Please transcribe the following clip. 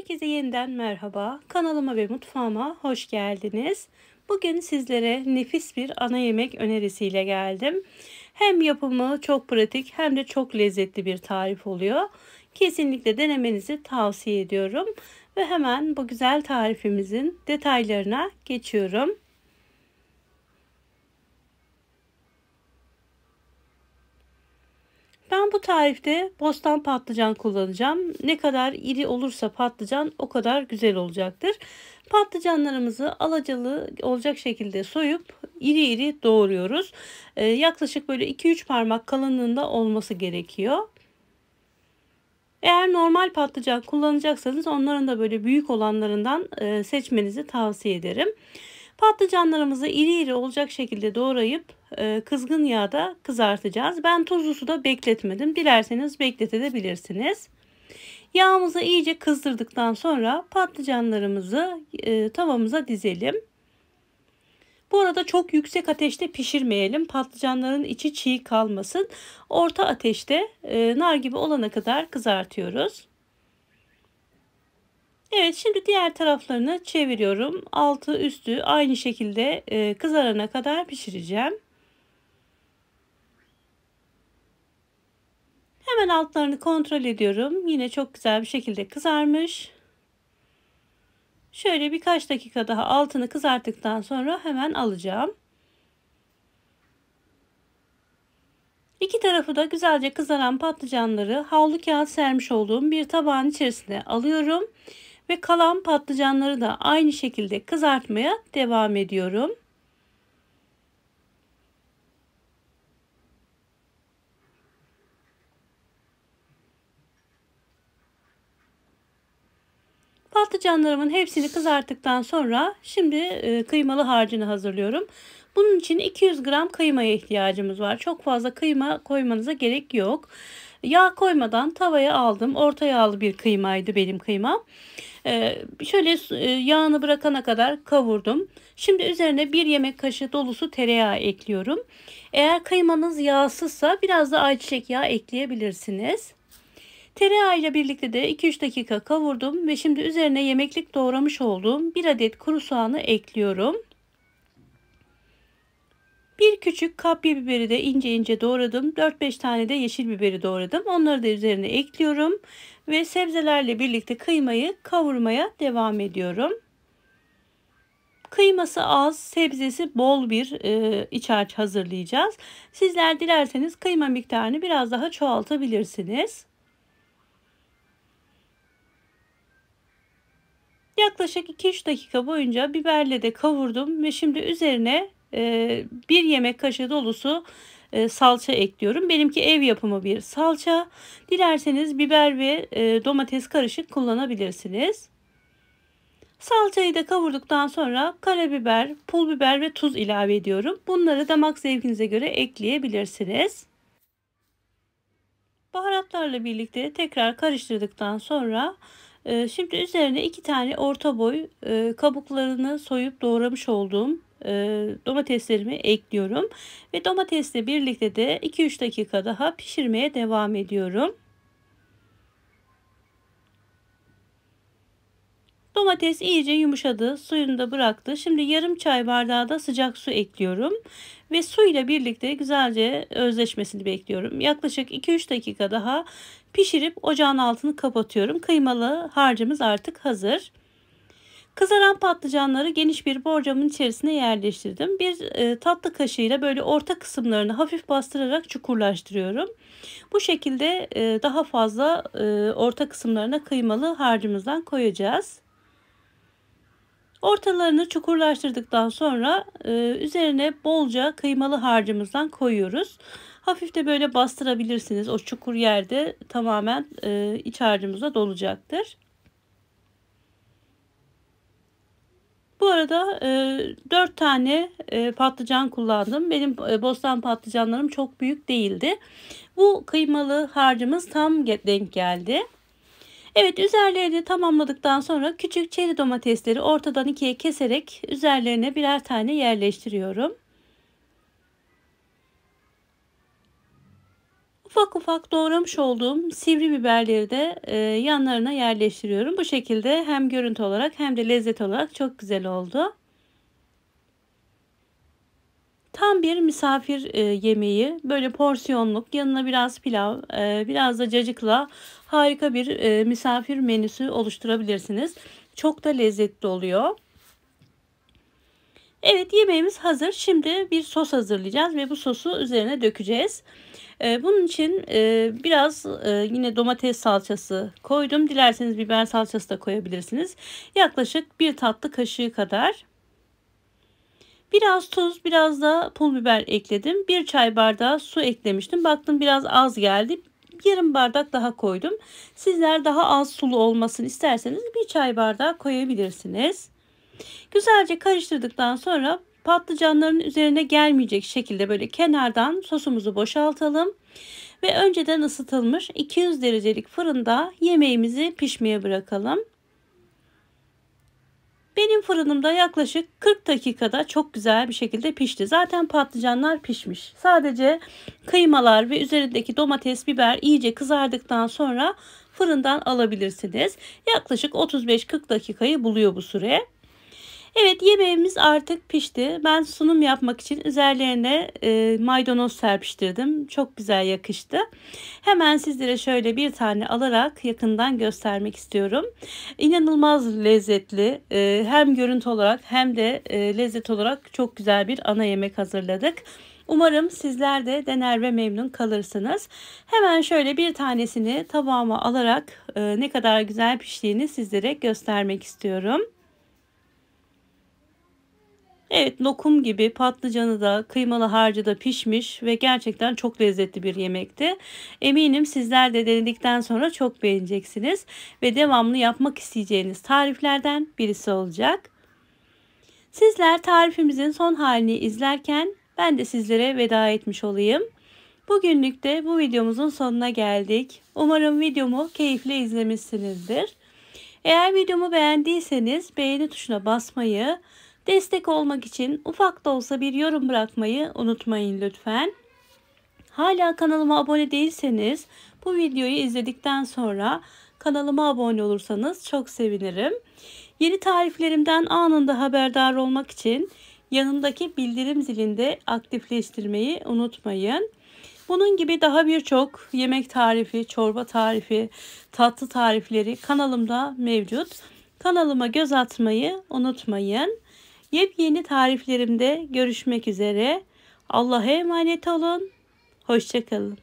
Herkese yeniden merhaba. Kanalıma ve mutfağıma hoş geldiniz. Bugün sizlere nefis bir ana yemek önerisiyle geldim. Hem yapımı çok pratik hem de çok lezzetli bir tarif oluyor. Kesinlikle denemenizi tavsiye ediyorum. Ve hemen bu güzel tarifimizin detaylarına geçiyorum. Ben bu tarifte bostan patlıcan kullanacağım. Ne kadar iri olursa patlıcan o kadar güzel olacaktır. Patlıcanlarımızı alacalı olacak şekilde soyup iri iri doğruyoruz. Ee, yaklaşık böyle 2-3 parmak kalınlığında olması gerekiyor. Eğer normal patlıcan kullanacaksanız onların da böyle büyük olanlarından e, seçmenizi tavsiye ederim. Patlıcanlarımızı iri iri olacak şekilde doğrayıp ee, kızgın yağda kızartacağız. Ben tuzlu suda bekletmedim. Dilerseniz bekletebilirsiniz. Yağımızı iyice kızdırdıktan sonra patlıcanlarımızı e, tavamıza dizelim. Bu arada çok yüksek ateşte pişirmeyelim. Patlıcanların içi çiğ kalmasın. Orta ateşte e, nar gibi olana kadar kızartıyoruz. Evet şimdi diğer taraflarını çeviriyorum. Altı üstü aynı şekilde e, kızarana kadar pişireceğim. Hemen altlarını kontrol ediyorum. Yine çok güzel bir şekilde kızarmış. Şöyle birkaç dakika daha altını kızarttıktan sonra hemen alacağım. İki tarafı da güzelce kızaran patlıcanları havlu kağıt sermiş olduğum bir tabağın içerisine alıyorum ve kalan patlıcanları da aynı şekilde kızartmaya devam ediyorum. Patlıcanlarımın hepsini kızarttıktan sonra şimdi e, kıymalı harcını hazırlıyorum. Bunun için 200 gram kıymaya ihtiyacımız var. Çok fazla kıyma koymanıza gerek yok. Yağ koymadan tavaya aldım. Orta yağlı bir kıymaydı benim kıymam. Ee, şöyle e, yağını bırakana kadar kavurdum. Şimdi üzerine bir yemek kaşığı dolusu tereyağı ekliyorum. Eğer kıymanız yağsızsa biraz da ayçiçek yağı ekleyebilirsiniz. Tereyağıyla birlikte de 2-3 dakika kavurdum ve şimdi üzerine yemeklik doğramış olduğum 1 adet kuru soğanı ekliyorum. Bir küçük kapya biberi de ince ince doğradım. 4-5 tane de yeşil biberi doğradım. Onları da üzerine ekliyorum. Ve sebzelerle birlikte kıymayı kavurmaya devam ediyorum. Kıyması az, sebzesi bol bir e, iç harç hazırlayacağız. Sizler dilerseniz kıyma miktarını biraz daha çoğaltabilirsiniz. Yaklaşık 2-3 dakika boyunca biberle de kavurdum ve şimdi üzerine e, bir yemek kaşığı dolusu e, salça ekliyorum. Benimki ev yapımı bir salça. Dilerseniz biber ve e, domates karışık kullanabilirsiniz. Salçayı da kavurduktan sonra karabiber, pul biber ve tuz ilave ediyorum. Bunları damak zevkinize göre ekleyebilirsiniz. Baharatlarla birlikte tekrar karıştırdıktan sonra ee, şimdi üzerine iki tane orta boy e, kabuklarını soyup doğramış olduğum e, domateslerimi ekliyorum. Ve domatesle birlikte de 2-3 dakika daha pişirmeye devam ediyorum. Domates iyice yumuşadı. Suyunu da bıraktı. Şimdi yarım çay bardağı da sıcak su ekliyorum. Ve suyla birlikte güzelce özleşmesini bekliyorum. Yaklaşık 2-3 dakika daha pişirip ocağın altını kapatıyorum. Kıymalı harcımız artık hazır. Kızaran patlıcanları geniş bir borcamın içerisine yerleştirdim. Bir e, tatlı kaşığıyla böyle orta kısımlarını hafif bastırarak çukurlaştırıyorum. Bu şekilde e, daha fazla e, orta kısımlarına kıymalı harcımızdan koyacağız. Ortalarını çukurlaştırdıktan sonra e, üzerine bolca kıymalı harcımızdan koyuyoruz. Hafif de böyle bastırabilirsiniz. O çukur yerde tamamen e, iç harcımıza dolacaktır. Bu arada e, 4 tane e, patlıcan kullandım. Benim e, bostan patlıcanlarım çok büyük değildi. Bu kıymalı harcımız tam denk geldi. Evet üzerlerini tamamladıktan sonra küçük çeri domatesleri ortadan ikiye keserek üzerlerine birer tane yerleştiriyorum. Ufak ufak doğramış olduğum sivri biberleri de e, yanlarına yerleştiriyorum. Bu şekilde hem görüntü olarak hem de lezzet olarak çok güzel oldu. Tam bir misafir e, yemeği böyle porsiyonluk yanına biraz pilav e, biraz da cacıkla harika bir e, misafir menüsü oluşturabilirsiniz. Çok da lezzetli oluyor. Evet yemeğimiz hazır. Şimdi bir sos hazırlayacağız ve bu sosu üzerine dökeceğiz. E, bunun için e, biraz e, yine domates salçası koydum. Dilerseniz biber salçası da koyabilirsiniz. Yaklaşık bir tatlı kaşığı kadar. Biraz tuz, biraz da pul biber ekledim. Bir çay bardağı su eklemiştim. Baktım biraz az geldi. Yarım bardak daha koydum. Sizler daha az sulu olmasını isterseniz bir çay bardağı koyabilirsiniz. Güzelce karıştırdıktan sonra patlıcanların üzerine gelmeyecek şekilde böyle kenardan sosumuzu boşaltalım. Ve önceden ısıtılmış 200 derecelik fırında yemeğimizi pişmeye bırakalım. Benim fırınımda yaklaşık 40 dakikada çok güzel bir şekilde pişti. Zaten patlıcanlar pişmiş. Sadece kıymalar ve üzerindeki domates, biber iyice kızardıktan sonra fırından alabilirsiniz. Yaklaşık 35-40 dakikayı buluyor bu süre. Evet yemeğimiz artık pişti. Ben sunum yapmak için üzerlerine e, maydanoz serpiştirdim. Çok güzel yakıştı. Hemen sizlere şöyle bir tane alarak yakından göstermek istiyorum. İnanılmaz lezzetli. E, hem görüntü olarak hem de e, lezzet olarak çok güzel bir ana yemek hazırladık. Umarım sizler de dener ve memnun kalırsınız. Hemen şöyle bir tanesini tabağıma alarak e, ne kadar güzel piştiğini sizlere göstermek istiyorum. Evet lokum gibi patlıcanı da kıymalı harcı da pişmiş ve gerçekten çok lezzetli bir yemekti. Eminim sizler de denedikten sonra çok beğeneceksiniz ve devamlı yapmak isteyeceğiniz tariflerden birisi olacak. Sizler tarifimizin son halini izlerken ben de sizlere veda etmiş olayım. Bugünlük de bu videomuzun sonuna geldik. Umarım videomu keyifle izlemişsinizdir. Eğer videomu beğendiyseniz beğeni tuşuna basmayı, Destek olmak için ufak da olsa bir yorum bırakmayı unutmayın lütfen. Hala kanalıma abone değilseniz bu videoyu izledikten sonra kanalıma abone olursanız çok sevinirim. Yeni tariflerimden anında haberdar olmak için yanındaki bildirim zilinde aktifleştirmeyi unutmayın. Bunun gibi daha birçok yemek tarifi, çorba tarifi, tatlı tarifleri kanalımda mevcut. Kanalıma göz atmayı unutmayın. Yepyeni tariflerimde görüşmek üzere. Allah'a emanet olun. Hoşçakalın.